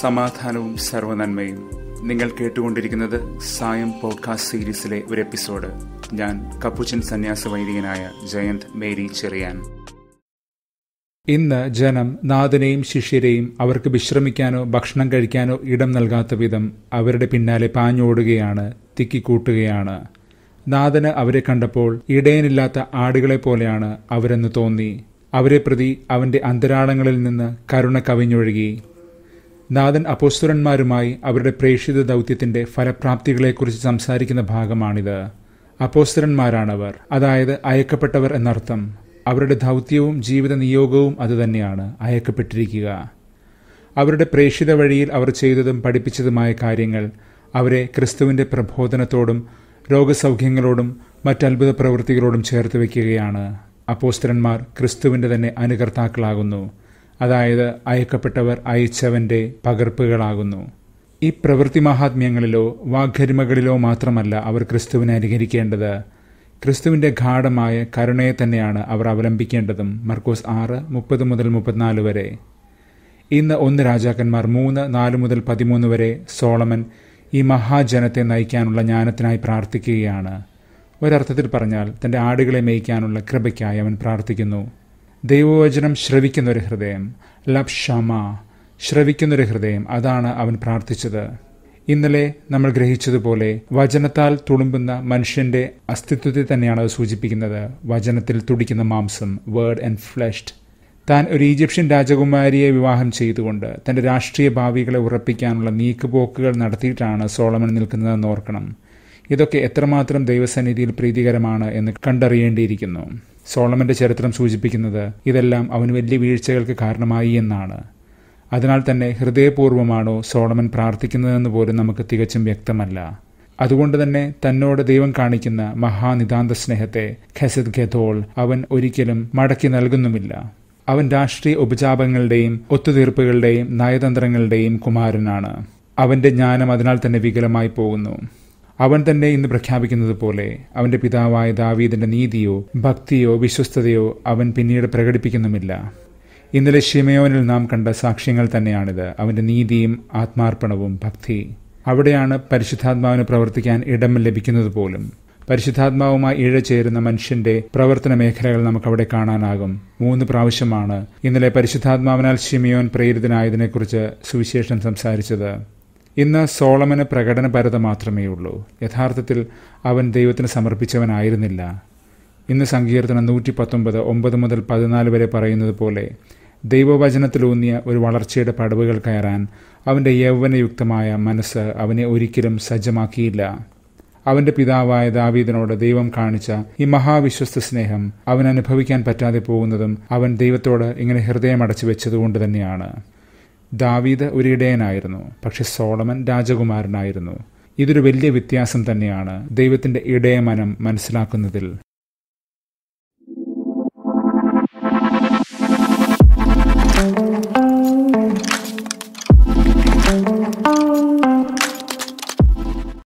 സമാധാനവും സർവനന്മയും നിങ്ങൾ കേട്ടുകൊണ്ടിരിക്കുന്നത് സായം പോഡ്കാസ്റ്റ് സീരീസിലെ ഒരു എപ്പിസോഡ് ഞാൻ കപ്പുച്ചൻ സന്യാസ വൈദികനായ ജയന്ത് മേരി ചെറിയാൻ ഇന്ന് ജനം നാഥനെയും ശിഷ്യരെയും അവർക്ക് വിശ്രമിക്കാനോ ഭക്ഷണം കഴിക്കാനോ ഇടം നൽകാത്ത വിധം അവരുടെ പിന്നാലെ പാഞ്ഞോടുകയാണ് തിക്കിക്കൂട്ടുകയാണ് നാഥന് അവരെ കണ്ടപ്പോൾ ഇടയനില്ലാത്ത ആടുകളെ പോലെയാണ് അവരെന്ന് തോന്നി അവരെ പ്രതി അവന്റെ അന്തരാളങ്ങളിൽ നിന്ന് കരുണ കവിഞ്ഞൊഴുകി നാഥൻ അപ്പോസ്തുരന്മാരുമായി അവരുടെ പ്രേക്ഷിത ദൗത്യത്തിന്റെ ഫലപ്രാപ്തികളെക്കുറിച്ച് സംസാരിക്കുന്ന ഭാഗമാണിത് അപ്പോസ്തുരന്മാരാണവർ അതായത് അയക്കപ്പെട്ടവർ എന്നർത്ഥം അവരുടെ ദൗത്യവും ജീവിത നിയോഗവും അതുതന്നെയാണ് അയക്കപ്പെട്ടിരിക്കുക അവരുടെ പ്രേക്ഷിത വഴിയിൽ അവർ ചെയ്തതും പഠിപ്പിച്ചതുമായ കാര്യങ്ങൾ അവരെ ക്രിസ്തുവിന്റെ പ്രബോധനത്തോടും രോഗസൗഖ്യങ്ങളോടും മറ്റത്ഭുത പ്രവൃത്തികളോടും ചേർത്ത് വയ്ക്കുകയാണ് അപ്പോസ്തരന്മാർ ക്രിസ്തുവിൻ്റെ തന്നെ അനുകർത്താക്കളാകുന്നു അതായത് അയക്കപ്പെട്ടവർ അയച്ചവൻ്റെ പകർപ്പുകളാകുന്നു ഈ പ്രവൃത്തി മഹാത്മ്യങ്ങളിലോ വാഗ്കരിമകളിലോ മാത്രമല്ല അവർ ക്രിസ്തുവിനെ അനുകരിക്കേണ്ടത് ക്രിസ്തുവിൻ്റെ ഗാഠമായ കരുണയെ തന്നെയാണ് അവർ അവലംബിക്കേണ്ടതും മർക്കോസ് ആറ് മുപ്പത് മുതൽ മുപ്പത്തിനാല് വരെ ഇന്ന് ഒന്ന് രാജാക്കന്മാർ മൂന്ന് നാല് മുതൽ പതിമൂന്ന് വരെ സോളമൻ ഈ മഹാജനത്തെ നയിക്കാനുള്ള ജ്ഞാനത്തിനായി പ്രാർത്ഥിക്കുകയാണ് ഒരർത്ഥത്തിൽ പറഞ്ഞാൽ തൻ്റെ ആടുകളെ മേയ്ക്കാനുള്ള കൃപയ്ക്കായി അവൻ പ്രാർത്ഥിക്കുന്നു ദൈവവചനം ശ്രവിക്കുന്നൊരു ഹൃദയം ലബ് ഷമ ശ്രവിക്കുന്നൊരു ഹൃദയം അതാണ് അവൻ പ്രാർത്ഥിച്ചത് ഇന്നലെ നമ്മൾ ഗ്രഹിച്ചതുപോലെ വചനത്താൽ തുളുമ്പുന്ന മനുഷ്യന്റെ അസ്തിത്വത്തെ തന്നെയാണ് അത് സൂചിപ്പിക്കുന്നത് വചനത്തിൽ തുടിക്കുന്ന മാംസം വേർഡ് ആൻഡ് ഫ്ലഷ്ഡ് താൻ ഒരു ഈജിപ്ഷ്യൻ രാജകുമാരിയെ വിവാഹം ചെയ്തുകൊണ്ട് തന്റെ രാഷ്ട്രീയ ഭാവികളെ ഉറപ്പിക്കാനുള്ള നീക്കുപോക്കുകൾ നടത്തിയിട്ടാണ് സോളമൻ നിൽക്കുന്നതെന്ന് ഓർക്കണം ഇതൊക്കെ എത്രമാത്രം ദൈവസന്നിധിയിൽ പ്രീതികരമാണ് എന്ന് കണ്ടറിയേണ്ടിയിരിക്കുന്നു സോളമന്റെ ചരിത്രം സൂചിപ്പിക്കുന്നത് ഇതെല്ലാം അവന് വലിയ വീഴ്ചകൾക്ക് കാരണമായി എന്നാണ് അതിനാൽ തന്നെ ഹൃദയപൂർവ്വമാണോ സോളമൻ പ്രാർത്ഥിക്കുന്നതെന്ന് പോലും നമുക്ക് തികച്ചും വ്യക്തമല്ല അതുകൊണ്ട് തന്നെ തന്നോട് ദൈവം കാണിക്കുന്ന മഹാനിതാന്ത സ്നേഹത്തെ ഖസദ് ഖെതോൾ അവൻ ഒരിക്കലും മടക്കി നൽകുന്നുമില്ല അവൻ രാഷ്ട്രീയ ഉപജാപങ്ങളുടെയും ഒത്തുതീർപ്പുകളുടെയും നയതന്ത്രങ്ങളുടെയും കുമാരനാണ് അവന്റെ ജ്ഞാനം അതിനാൽ തന്നെ വികലമായി പോകുന്നു അവൻ തന്നെ ഇന്ന് പ്രഖ്യാപിക്കുന്നത് പോലെ അവന്റെ പിതാവായ ദാവീദിന്റെ നീതിയോ ഭക്തിയോ വിശ്വസ്തതയോ അവൻ പിന്നീട് പ്രകടിപ്പിക്കുന്നുമില്ല ഇന്നലെ ഷിമയോനിൽ നാം കണ്ട സാക്ഷ്യങ്ങൾ തന്നെയാണിത് അവന്റെ നീതിയും ആത്മാർപ്പണവും ഭക്തി അവിടെയാണ് പരിശുദ്ധാത്മാവിന് പ്രവർത്തിക്കാൻ ഇടം ലഭിക്കുന്നത് പോലും പരിശുദ്ധാത്മാവുമായി ഇഴചേരുന്ന മനുഷ്യന്റെ പ്രവർത്തന മേഖലകൾ നമുക്കവിടെ കാണാനാകും മൂന്ന് പ്രാവശ്യമാണ് ഇന്നലെ പരിശുദ്ധാത്മാവിനാൽ ഷിമിയോൻ പ്രേരിതനായതിനെക്കുറിച്ച് സുവിശേഷം സംസാരിച്ചത് ഇന്ന് സോളമന് പ്രകടനപരത മാത്രമേയുള്ളൂ യഥാർത്ഥത്തിൽ അവൻ ദൈവത്തിന് സമർപ്പിച്ചവനായിരുന്നില്ല ഇന്ന് സങ്കീർത്തനം നൂറ്റി പത്തൊമ്പത് ഒമ്പത് മുതൽ പതിനാല് വരെ പറയുന്നത് പോലെ ദൈവവചനത്തിലൂന്നിയ ഒരു വളർച്ചയുടെ പടവുകൾ കയറാൻ അവൻ്റെ യൗവനയുക്തമായ മനസ്സ് അവനെ ഒരിക്കലും സജ്ജമാക്കിയില്ല അവന്റെ പിതാവായ ദാവീദിനോട് ദൈവം കാണിച്ച ഈ മഹാവിശ്വസ്ത സ്നേഹം അവൻ അനുഭവിക്കാൻ പറ്റാതെ പോകുന്നതും അവൻ ദൈവത്തോട് ഇങ്ങനെ ഹൃദയം അടച്ചു വെച്ചതുകൊണ്ട് തന്നെയാണ് ദാവീദ് ഒരു ഇടയനായിരുന്നു പക്ഷെ സോളമൻ രാജകുമാരനായിരുന്നു ഇതൊരു വലിയ വ്യത്യാസം തന്നെയാണ് ദൈവത്തിന്റെ ഇടയമനം മനസ്സിലാക്കുന്നതിൽ